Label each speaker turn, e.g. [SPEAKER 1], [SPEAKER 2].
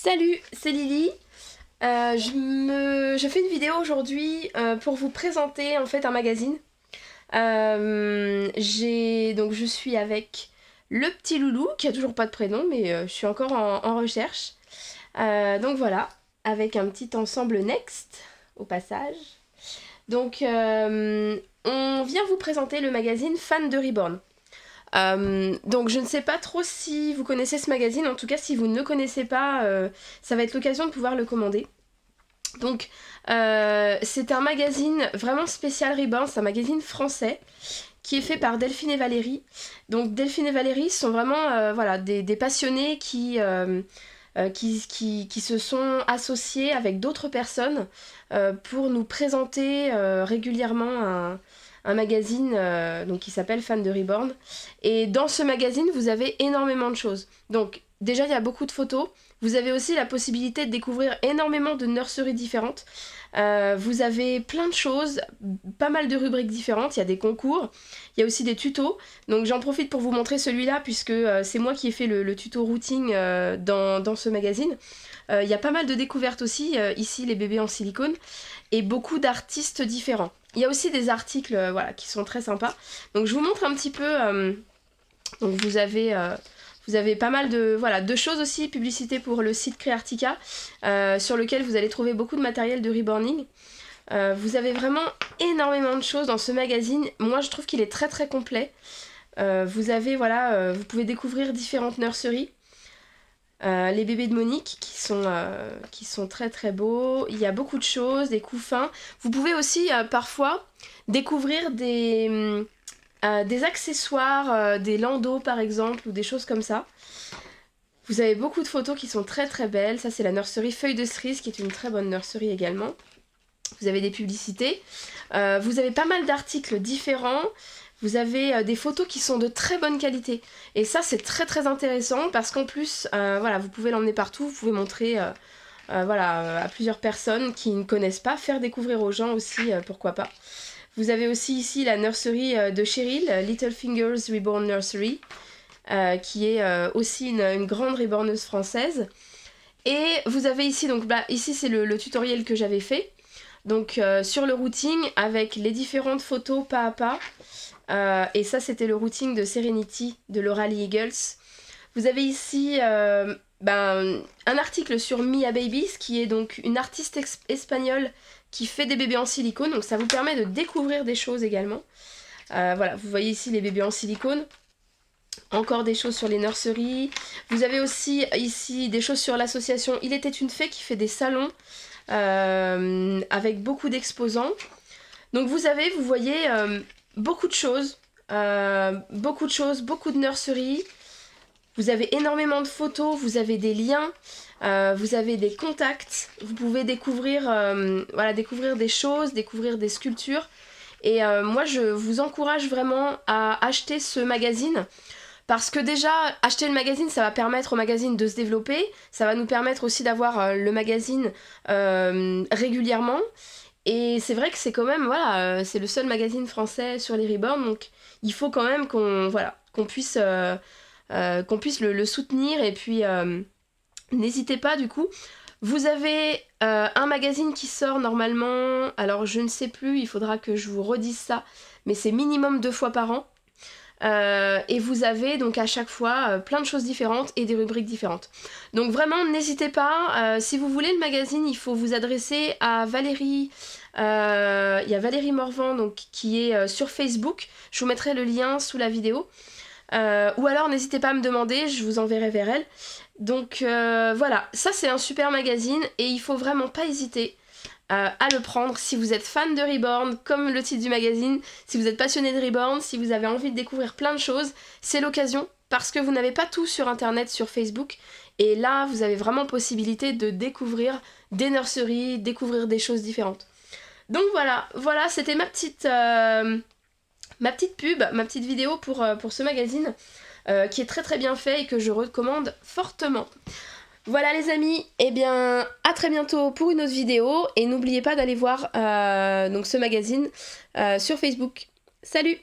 [SPEAKER 1] Salut, c'est Lily. Euh, je, me... fais une vidéo aujourd'hui euh, pour vous présenter en fait un magazine. Euh, donc je suis avec le petit loulou qui a toujours pas de prénom mais je suis encore en, en recherche. donc voilà, avec un petit ensemble next au passage. Donc on vient vous présenter le magazine Fan de Reborn. Euh, donc je ne sais pas trop si vous connaissez ce magazine, en tout cas si vous ne le connaissez pas, euh, ça va être l'occasion de pouvoir le commander. Donc euh, c'est un magazine vraiment spécial Reborn, c'est un magazine français qui est fait par Delphine et Valérie. Donc Delphine et Valérie sont vraiment voilà, des, passionnés Qui, qui, qui, se sont associés avec d'autres personnes pour nous présenter régulièrement un, un magazine euh, donc, qui s'appelle Fan de Reborn. Et dans ce magazine, vous avez énormément de choses. Donc, déjà il y a beaucoup de photos. Vous avez aussi la possibilité de découvrir énormément de nurseries différentes. Euh, vous avez plein de choses, pas mal de rubriques différentes, il y a des concours, il y a aussi des tutos. Donc j'en profite pour vous montrer celui-là puisque euh, c'est moi qui ai fait le, tuto routing euh, dans, dans, ce magazine. Il y a pas mal de découvertes aussi, ici les bébés en silicone, et beaucoup d'artistes différents. Il y a aussi des articles voilà, qui sont très sympas. Donc je vous montre un petit peu. donc vous avez vous avez pas mal de, voilà, choses aussi, publicité pour le site Creartica, euh, sur lequel vous allez trouver beaucoup de matériel de reborning. Euh, vous avez vraiment énormément de choses dans ce magazine. Moi, je trouve qu'il est très très complet. Euh, vous avez, voilà, vous pouvez découvrir différentes nurseries. les bébés de Monique qui sont, qui sont très très beaux. Il y a beaucoup de choses, des couffins. Vous pouvez aussi parfois découvrir des, hum, euh, des accessoires, euh, des landaux par exemple, ou des choses comme ça. Vous avez beaucoup de photos qui sont très très belles. Ça, c'est la nurserie Feuille de Cerise, qui est une très bonne nurserie également. Vous avez des publicités. Euh, vous avez pas mal d'articles différents. Vous avez des photos qui sont de très bonne qualité. Et ça, c'est très très intéressant parce qu'en plus, voilà, vous pouvez l'emmener partout. Vous pouvez montrer voilà, à plusieurs personnes qui ne connaissent pas, faire découvrir aux gens aussi, pourquoi pas. Vous avez aussi ici la nurserie euh, de Cheryl, euh, Little Fingers Reborn Nursery, euh, qui est aussi une, grande reborneuse française. Et vous avez ici, donc là, bah, ici c'est le, tutoriel que j'avais fait, donc sur le routing avec les différentes photos pas à pas. et ça c'était le routing de Serenity de Laura Lee Eagles. Vous avez ici ben, un article sur Mia Babies, qui est donc une artiste espagnole qui fait des bébés en silicone. Donc ça vous permet de découvrir des choses également. Euh, voilà, vous voyez ici les bébés en silicone. Encore des choses sur les nurseries. Vous avez aussi ici des choses sur l'association Il était une fée qui fait des salons euh, avec beaucoup d'exposants. Donc vous avez, vous voyez, euh, beaucoup de choses. beaucoup de choses, beaucoup de nurseries. Vous avez énormément de photos, vous avez des liens, euh, vous avez des contacts, vous pouvez découvrir, euh, voilà, découvrir des choses, découvrir des sculptures. Et euh, moi, je vous encourage vraiment à acheter ce magazine. Parce que déjà, acheter le magazine, ça va permettre au magazine de se développer, ça va nous permettre aussi d'avoir le magazine régulièrement. Et c'est vrai que c'est quand même, voilà, c'est le seul magazine français sur les reborn, donc il faut quand même qu'on voilà, qu'on puisse euh, qu'on puisse le, soutenir. Et puis, euh, n'hésitez pas du coup. Vous avez euh, un magazine qui sort normalement, alors je ne sais plus, il faudra que je vous redise ça, mais c'est minimum deux fois par an. et vous avez donc à chaque fois plein de choses différentes et des rubriques différentes. Donc vraiment n'hésitez pas, si vous voulez le magazine il faut vous adresser à Valérie, il y a Valérie Morvan donc, qui est sur Facebook, je vous mettrai le lien sous la vidéo. Euh, ou alors n'hésitez pas à me demander, je vous enverrai vers elle. Donc euh, voilà, ça c'est un super magazine et il faut vraiment pas hésiter euh, à le prendre si vous êtes fan de Reborn, comme le titre du magazine, si vous êtes passionné de Reborn, si vous avez envie de découvrir plein de choses, c'est l'occasion parce que vous n'avez pas tout sur internet, sur Facebook. Et là, vous avez vraiment possibilité de découvrir des nurseries, découvrir des choses différentes. Donc voilà, voilà, c'était ma petite ma petite pub, ma petite vidéo pour, euh, pour ce magazine euh, qui est très très bien fait et que je recommande fortement. Voilà les amis, et eh bien à très bientôt pour une autre vidéo et n'oubliez pas d'aller voir euh, donc ce magazine sur Facebook. Salut